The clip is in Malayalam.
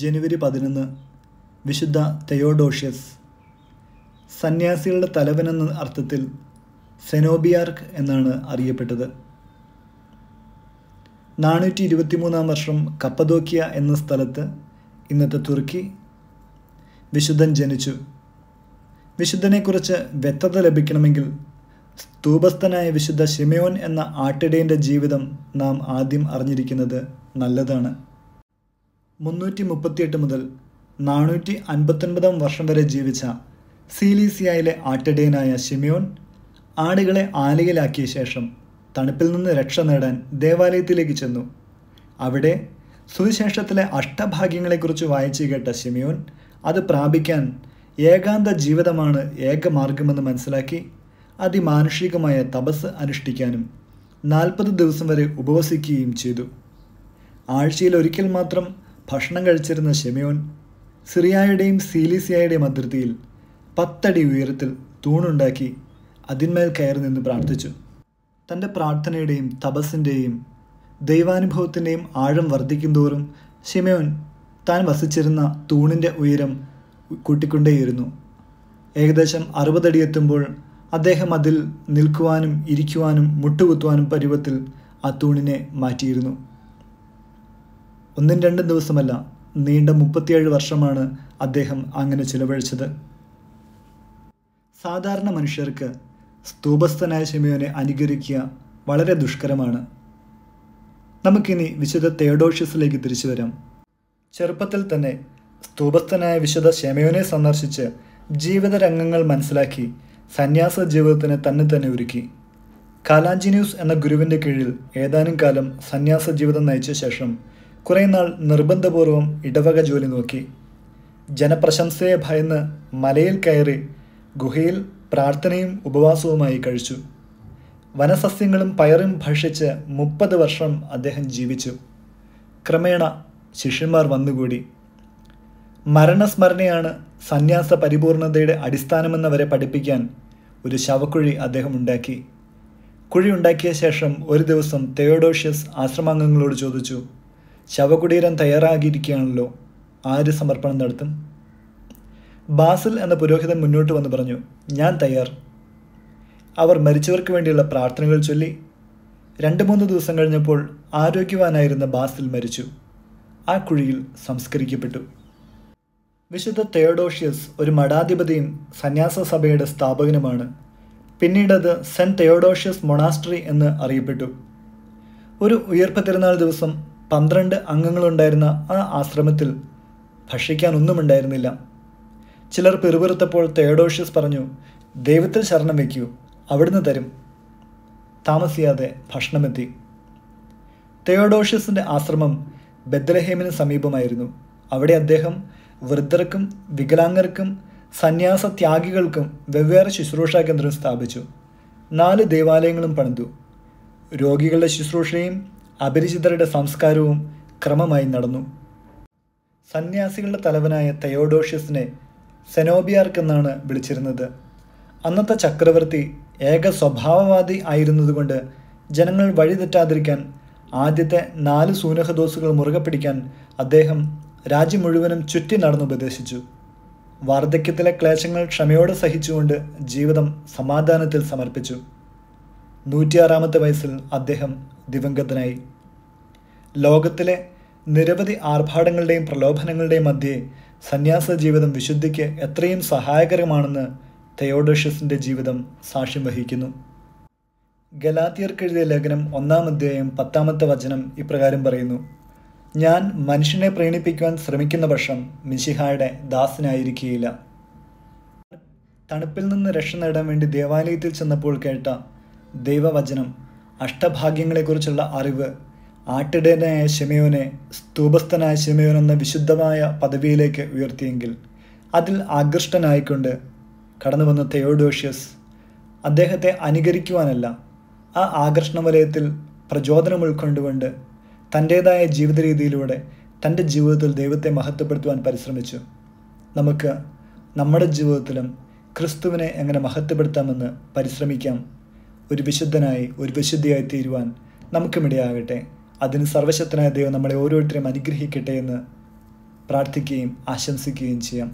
ജനുവരി പതിനൊന്ന് വിശുദ്ധ തെയോഡോഷ്യസ് സന്യാസികളുടെ തലവനെന്ന അർത്ഥത്തിൽ സെനോബിയാർക്ക് എന്നാണ് അറിയപ്പെട്ടത് നാനൂറ്റി മൂന്നാം വർഷം കപ്പദോക്കിയ എന്ന സ്ഥലത്ത് ഇന്നത്തെ തുർക്കി വിശുദ്ധൻ ജനിച്ചു വിശുദ്ധനെക്കുറിച്ച് വ്യക്തത ലഭിക്കണമെങ്കിൽ സ്തൂപസ്ഥനായ വിശുദ്ധ ഷിമയോൻ എന്ന ആട്ടിടേൻ്റെ ജീവിതം നാം ആദ്യം അറിഞ്ഞിരിക്കുന്നത് നല്ലതാണ് മുന്നൂറ്റി മുപ്പത്തിയെട്ട് മുതൽ നാനൂറ്റി അൻപത്തൊൻപതാം വർഷം വരെ ജീവിച്ച സീലീസിയയിലെ ആട്ടിടയനായ ഷിമിയോൻ ആടുകളെ ആലയിലാക്കിയ ശേഷം തണുപ്പിൽ നിന്ന് രക്ഷ നേടാൻ ദേവാലയത്തിലേക്ക് ചെന്നു അവിടെ സുവിശേഷത്തിലെ അഷ്ടഭാഗ്യങ്ങളെക്കുറിച്ച് വായിച്ചു കേട്ട ഷിമിയോൻ അത് പ്രാപിക്കാൻ ഏകാന്ത ജീവിതമാണ് ഏക മാർഗമെന്ന് മനസ്സിലാക്കി അതിമാനുഷികമായ തപസ് അനുഷ്ഠിക്കാനും നാൽപ്പത് ദിവസം വരെ ഉപവസിക്കുകയും ചെയ്തു ആഴ്ചയിൽ ഒരിക്കൽ മാത്രം ഭക്ഷണം കഴിച്ചിരുന്ന ഷെമിയോൻ സിറിയായുടെയും സീലീസിയായുടെയും അതിർത്തിയിൽ പത്തടി ഉയരത്തിൽ തൂണുണ്ടാക്കി അതിന്മേൽ കയറി നിന്ന് പ്രാർത്ഥിച്ചു തൻ്റെ പ്രാർത്ഥനയുടെയും തപസ്സിൻ്റെയും ദൈവാനുഭവത്തിൻ്റെയും ആഴം തോറും ഷെമിയോൻ താൻ വസിച്ചിരുന്ന തൂണിൻ്റെ ഉയരം കൂട്ടിക്കൊണ്ടേയിരുന്നു ഏകദേശം അറുപതടി എത്തുമ്പോൾ അദ്ദേഹം അതിൽ നിൽക്കുവാനും ഇരിക്കുവാനും മുട്ടുകുത്തുവാനും പരുവത്തിൽ ആ തൂണിനെ മാറ്റിയിരുന്നു ഒന്നും രണ്ടും ദിവസമല്ല നീണ്ട മുപ്പത്തിയേഴ് വർഷമാണ് അദ്ദേഹം അങ്ങനെ ചിലവഴിച്ചത് സാധാരണ മനുഷ്യർക്ക് സ്തൂപസ്ഥനായ ശിമയോനെ അനുകരിക്കുക വളരെ ദുഷ്കരമാണ് നമുക്കിനി വിശുദ്ധ തേഡോഷ്യസിലേക്ക് തിരിച്ചു വരാം ചെറുപ്പത്തിൽ തന്നെ സ്തൂപസ്ഥനായ വിശുദ്ധ ശമയോനെ സന്ദർശിച്ച് ജീവിത രംഗങ്ങൾ മനസ്സിലാക്കി സന്യാസ ജീവിതത്തിന് തന്നെ തന്നെ ഒരുക്കി കാലാഞ്ചിനിയൂസ് എന്ന ഗുരുവിൻ്റെ കീഴിൽ ഏതാനും കാലം സന്യാസ ജീവിതം നയിച്ച ശേഷം കുറേ നാൾ നിർബന്ധപൂർവം ഇടവക ജോലി നോക്കി ജനപ്രശംസയെ ഭയന്ന് മലയിൽ കയറി ഗുഹയിൽ പ്രാർത്ഥനയും ഉപവാസവുമായി കഴിച്ചു വനസസ്യങ്ങളും പയറും ഭക്ഷിച്ച് മുപ്പത് വർഷം അദ്ദേഹം ജീവിച്ചു ക്രമേണ ശിഷ്യന്മാർ വന്നുകൂടി മരണസ്മരണയാണ് സന്യാസ പരിപൂർണതയുടെ അടിസ്ഥാനമെന്നവരെ പഠിപ്പിക്കാൻ ഒരു ശവക്കുഴി അദ്ദേഹം ഉണ്ടാക്കി കുഴി ഉണ്ടാക്കിയ ശേഷം ഒരു ദിവസം തെയോഡോഷ്യസ് ആശ്രമാംഗങ്ങളോട് ചോദിച്ചു ശവകുടീരം തയ്യാറാകിയിരിക്കുകയാണല്ലോ ആര് സമർപ്പണം നടത്തും ബാസിൽ എന്ന പുരോഹിതൻ മുന്നോട്ട് വന്ന് പറഞ്ഞു ഞാൻ തയ്യാർ അവർ മരിച്ചവർക്ക് വേണ്ടിയുള്ള പ്രാർത്ഥനകൾ ചൊല്ലി രണ്ട് മൂന്ന് ദിവസം കഴിഞ്ഞപ്പോൾ ആരോഗ്യവാനായിരുന്ന ബാസിൽ മരിച്ചു ആ കുഴിയിൽ സംസ്കരിക്കപ്പെട്ടു വിശുദ്ധ തെയോഡോഷ്യസ് ഒരു മഠാധിപതിയും സന്യാസ സഭയുടെ സ്ഥാപകനുമാണ് പിന്നീടത് സെൻറ്റ് തെയോഡോഷ്യസ് മൊണാസ്ട്രി എന്ന് അറിയപ്പെട്ടു ഒരു ഉയർപ്പ് തിരുനാൾ ദിവസം പന്ത്രണ്ട് അംഗങ്ങളുണ്ടായിരുന്ന ആ ആശ്രമത്തിൽ ഭക്ഷിക്കാനൊന്നും ഉണ്ടായിരുന്നില്ല ചിലർ പിറുപിറുത്തപ്പോൾ തേഡോഷ്യസ് പറഞ്ഞു ദൈവത്തിൽ ശരണം വയ്ക്കൂ അവിടുന്ന് തരും താമസിയാതെ ഭക്ഷണമെത്തി തേഡോഷ്യസിൻ്റെ ആശ്രമം ബദ്ലഹേമിന് സമീപമായിരുന്നു അവിടെ അദ്ദേഹം വൃദ്ധർക്കും വികലാംഗർക്കും സന്യാസത്യാഗികൾക്കും വെവ്വേറെ ശുശ്രൂഷാ കേന്ദ്രം സ്ഥാപിച്ചു നാല് ദേവാലയങ്ങളും പണിതു രോഗികളുടെ ശുശ്രൂഷയും അപരിചിതരുടെ സംസ്കാരവും ക്രമമായി നടന്നു സന്യാസികളുടെ തലവനായ തയോഡോഷ്യസിനെ സെനോബിയാർക്കെന്നാണ് വിളിച്ചിരുന്നത് അന്നത്തെ ചക്രവർത്തി ഏക സ്വഭാവവാദി ആയിരുന്നതുകൊണ്ട് ജനങ്ങൾ വഴിതെറ്റാതിരിക്കാൻ ആദ്യത്തെ നാല് സൂനഹദോസുകൾ മുറുകെ പിടിക്കാൻ അദ്ദേഹം രാജ്യം മുഴുവനും ചുറ്റി നടന്നുപദേശിച്ചു വാർദ്ധക്യത്തിലെ ക്ലേശങ്ങൾ ക്ഷമയോടെ സഹിച്ചുകൊണ്ട് ജീവിതം സമാധാനത്തിൽ സമർപ്പിച്ചു നൂറ്റിയാറാമത്തെ വയസ്സിൽ അദ്ദേഹം ദിവംഗതനായി ലോകത്തിലെ നിരവധി ആർഭാടങ്ങളുടെയും പ്രലോഭനങ്ങളുടെയും മധ്യേ സന്യാസ ജീവിതം വിശുദ്ധിക്ക് എത്രയും സഹായകരമാണെന്ന് തെയോഡോഷ്യസിൻ്റെ ജീവിതം സാക്ഷ്യം വഹിക്കുന്നു ഗലാത്തിയർക്കെഴുതിയ ലേഖനം ഒന്നാം അധ്യായം പത്താമത്തെ വചനം ഇപ്രകാരം പറയുന്നു ഞാൻ മനുഷ്യനെ പ്രീണിപ്പിക്കുവാൻ ശ്രമിക്കുന്ന പക്ഷം മിശിഹായുടെ ദാസനായിരിക്കുകയില്ല തണുപ്പിൽ നിന്ന് രക്ഷ നേടാൻ വേണ്ടി ദേവാലയത്തിൽ ചെന്നപ്പോൾ കേട്ട ദൈവവചനം അഷ്ടഭാഗ്യങ്ങളെക്കുറിച്ചുള്ള അറിവ് ആട്ടിടനായ ഷെമയോനെ സ്തൂപസ്ഥനായ ഷെമയോൻ എന്ന വിശുദ്ധമായ പദവിയിലേക്ക് ഉയർത്തിയെങ്കിൽ അതിൽ ആകൃഷ്ടനായിക്കൊണ്ട് കടന്നു വന്ന തെയോഡോഷ്യസ് അദ്ദേഹത്തെ അനുകരിക്കുവാനല്ല ആ ആകർഷണ വലയത്തിൽ പ്രചോദനം ഉൾക്കൊണ്ടുകൊണ്ട് തൻ്റേതായ ജീവിത രീതിയിലൂടെ തൻ്റെ ജീവിതത്തിൽ ദൈവത്തെ മഹത്വപ്പെടുത്തുവാൻ പരിശ്രമിച്ചു നമുക്ക് നമ്മുടെ ജീവിതത്തിലും ക്രിസ്തുവിനെ എങ്ങനെ മഹത്വപ്പെടുത്താമെന്ന് പരിശ്രമിക്കാം ഒരു വിശുദ്ധനായി ഒരു വിശുദ്ധിയായി തീരുവാൻ നമുക്കുമിടയാകട്ടെ അതിന് സർവശക്തനായ ദൈവം നമ്മളെ ഓരോരുത്തരെയും അനുഗ്രഹിക്കട്ടെ എന്ന് പ്രാർത്ഥിക്കുകയും ആശംസിക്കുകയും ചെയ്യാം